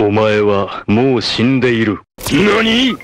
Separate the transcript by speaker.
Speaker 1: お前はもう死んでいる。何